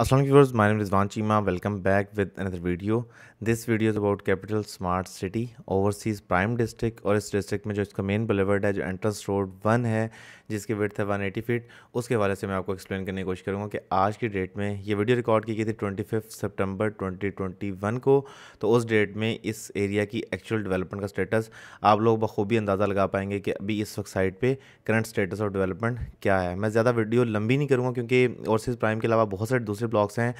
Aslam viewers my name Cheema welcome back with another video this video. This video is about capital smart city, overseas और इस district में जो इसका main बलेवर्ड है जो एंट्रेंस रोड वन है जिसकी विर्थ है 180 फीट उसके हवाले से मैं आपको एक्सप्लेन करने की कोशिश करूँगा कि आज की डेट में ये वीडियो रिकॉर्ड की गई थी twenty fifth September twenty twenty one को तो उस डेट में इस एरिया की एक्चुअल डेवलपमेंट का स्टेटस आप लोग बखूबी अंदाज़ा लगा पाएंगे कि अभी इस वक्त साइट पर करंट स्टेटस और डेवलपमेंट क्या है मैं ज़्यादा वीडियो लंबी नहीं करूँगा क्योंकि ओवरसीज़ प्राइम के अलावा बहुत सारे दूसरे ब्लॉग्स हैं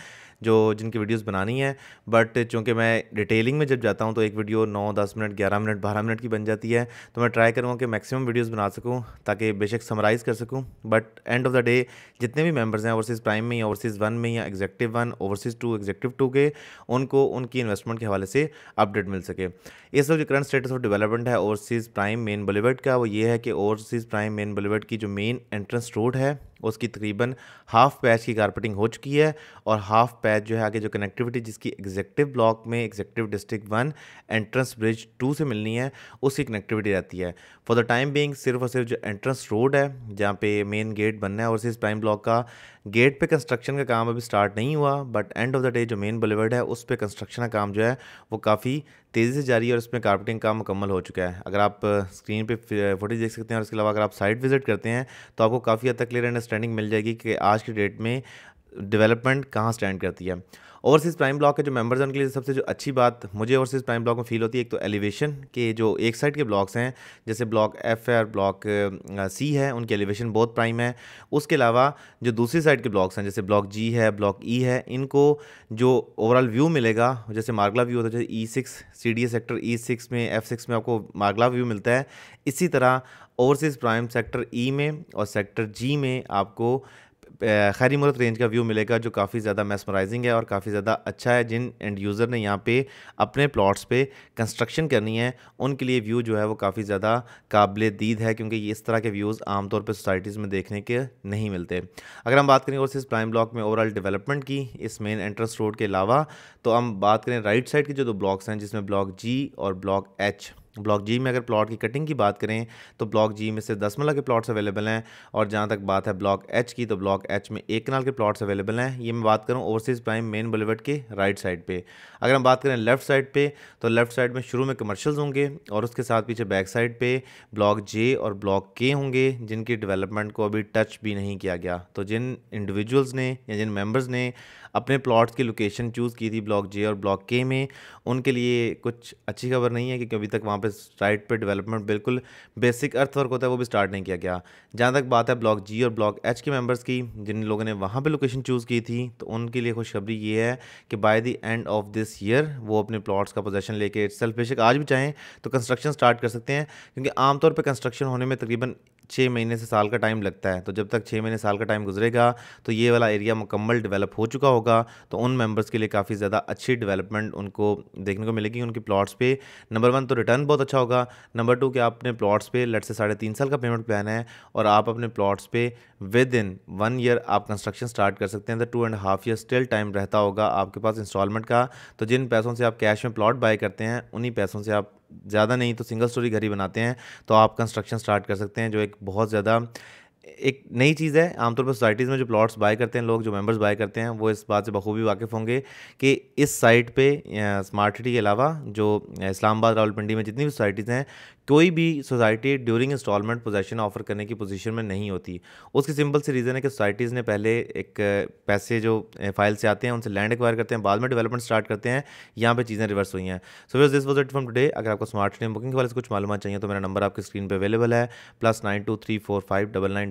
जो जिनकी वीडियोस बनानी है बट चूंकि मैं डिटेलिंग में जब जाता हूँ तो एक वीडियो नौ दस मिनट ग्यारह मिनट बारह मिनट की बन जाती है तो मैं ट्राई करूँगा कि मैक्सिमम वीडियोस बना सकूँ ताकि बेशक समराइज़ कर सकूँ but end of the day जितने भी मेम्बर्स हैं ओवरसीज़ प्राइम में या ओवरसीज़ वन में या executive one overseas two executive two के उनको उनकी इन्वेस्टमेंट के हवाले से अपडेट मिल सके इस वक्त जो करंट स्टेटस ऑफ डेवलपमेंट है ओवरसीज़ प्राइम मेन बॉलीवुड का वो ये है कि ओवरसीज़ प्राइम मेन बॉलीवुड की जो मेन एंट्रेंस रोड है उसकी तकरीबन हाफ पैच की कारपेटिंग हो चुकी है और हाफ पैच जो है आगे जो कनेक्टिविटी जिसकी एग्जेक्टिव ब्लॉक में executive district one entrance bridge two से मिलनी है उसकी कनेक्टिविटी रहती है फॉर द टाइम बिंग सिर्फ और सिर्फ जो एंट्रेंस रोड है जहाँ पे मेन गेट बनना है और इस प्राइम ब्लॉक का गेट पे कंस्ट्रक्शन का काम अभी स्टार्ट नहीं हुआ but end of the day जो मेन बुलेवर्ड है उस पर कंस्ट्रक्शन का काम जो है वो काफ़ी तेज़ी से जारी है और इसमें कारपेटिंग का मुकम्मल हो चुका है अगर आप स्क्रीन पे फोटेज देख सकते हैं और इसके अलावा अगर आप साइट विज़िट करते हैं तो आपको काफ़ी हद तक क्लियर अंडरस्टैंडिंग मिल जाएगी कि आज की डेट में डेवलपमेंट कहाँ स्टैंड करती है ओवरसीज़ प्राइम ब्लॉक के जो मेंबर्स हैं उनके लिए सबसे जो अच्छी बात मुझे ओवरसीज़ प्राइम ब्लॉक में फील होती है एक तो एलिवेशन के जो एक साइड के ब्लॉक्स हैं जैसे ब्लॉक एफ है और ब्लॉक सी है उनकी एलिवेशन बहुत प्राइम है उसके अलावा जो दूसरी साइड के ब्लॉक्स हैं जैसे ब्लॉक जी है ब्लॉक ई e है इनको जो ओवरऑल व्यू मिलेगा जैसे मार्गला व्यू होता है जैसे E six C D sector E six में एफ सिक्स में आपको मार्गला व्यू मिलता है इसी तरह overseas prime sector E e में और सेक्टर जी में आपको खैरी मुरत रेंज का व्यू मिलेगा जो काफ़ी ज़्यादा मैसमराइजिंग है और काफ़ी ज़्यादा अच्छा है जिन एंड यूज़र ने यहाँ पे अपने प्लॉट्स पे कंस्ट्रक्शन करनी है उनके लिए व्यू जो है वो काफ़ी ज़्यादा काबिल दीद है क्योंकि इस तरह के व्यूज़ आमतौर पर सोसाइटीज़ में देखने के नहीं मिलते अगर हम बात करें और इस प्राइम ब्लॉक में ओवरऑल डेवलपमेंट की इस मेन एंट्रेंस रोड के अलावा तो हम बात करें राइट साइड के जो दो ब्लॉक्स हैं जिसमें ब्लॉक जी और ब्लॉक एच ब्लॉक जी में अगर प्लॉट की कटिंग की बात करें तो ब्लॉक जी में से दस मला के प्लॉट्स अवेलेबल हैं और जहाँ तक बात है ब्लॉक एच की तो ब्लॉक एच में एक कनाल के प्लॉट्स अवेलेबल हैं ये मैं बात करूँ ओवरसीज़ प्राइम मेन बुलेवर्ड के राइट साइड पे अगर हम बात करें लेफ्ट साइड पे तो लेफ्ट साइड में शुरू में कमर्शल्स होंगे और उसके साथ पीछे बैक साइड पर ब्लॉक जे और ब्लॉक के होंगे जिनकी डिवेलपमेंट को अभी टच भी नहीं किया गया तो जिन इंडिविजुअल्स ने या जिन मेम्बर्स ने अपने प्लॉट्स की लोकेशन चूज़ की थी ब्लॉक जे और ब्लॉक के में उनके लिए कुछ अच्छी खबर नहीं है क्योंकि अभी तक वहाँ पर इस साइट डेवलपमेंट बिल्कुल बेसिक अर्थवर्क होता है वो भी स्टार्ट नहीं किया गया जहाँ तक बात है ब्लॉक जी और ब्लॉक एच के मेंबर्स की जिन लोगों ने वहाँ पर लोकेशन चूज़ की थी तो उनके लिए खुशखबरी ये है कि by the end of this year वो अपने प्लॉट्स का पोजेशन लेके सेल्फ बेशक आज भी चाहें तो कंस्ट्रक्शन स्टार्ट कर सकते हैं क्योंकि आमतौर पर कंस्ट्रक्शन होने में तकरीबन छः महीने से साल का टाइम लगता है तो जब तक छः महीने साल का टाइम गुजरेगा तो ये वाला एरिया मुकम्मल डेवलप हो चुका होगा तो उन मेंबर्स के लिए काफ़ी ज़्यादा अच्छी डेवलपमेंट उनको देखने को मिलेगी उनके प्लॉट्स पे नंबर वन तो रिटर्न बहुत अच्छा होगा नंबर टू कि आपने प्लॉट्स पे लट से साढ़े तीन साल का पेमेंट प्लान है और आप अपने प्लॉट्स पे विद इन वन ईयर आप कंस्ट्रक्शन स्टार्ट कर सकते हैं तो two and half year still time रहता होगा आपके पास इंस्टॉलमेंट का तो जिन पैसों से आप कैश में प्लॉट बाय करते हैं उन्हीं पैसों से आप ज़्यादा नहीं तो सिंगल स्टोरी घर ही बनाते हैं तो आप कंस्ट्रक्शन स्टार्ट कर सकते हैं जो एक बहुत ज़्यादा एक नई चीज़ है आमतौर पर सोसाइटीज़ में जो प्लॉट्स बाय करते हैं लोग जो मेंबर्स बाय करते हैं वो इस बात से बखूबी वाकिफ़ होंगे कि इस साइट पे स्मार्ट सिटी के अलावा जो इस्लामाबाद रावलपिंडी में जितनी भी सोसाइटीज़ हैं कोई भी society during installment possession offer करने की पोजीशन में नहीं होती उसकी सिंपल सी रीज़न है कि सोसाइटीज़ ने पहले एक पैसे जो फाइल से आते हैं उनसे लैंड एक्वायर करते हैं बाद में डेवलपमेंट स्टार्ट करते हैं यहाँ पे चीज़ें रिवर्स हुई हैं so ways this was it from today अगर आपको स्मार्ट सिटी बुकिंग के वाले से कुछ मालूम चाहिए तो मेरा नंबर आपकी स्क्रीन पर अवेलेबल है plus nine two three four five double nine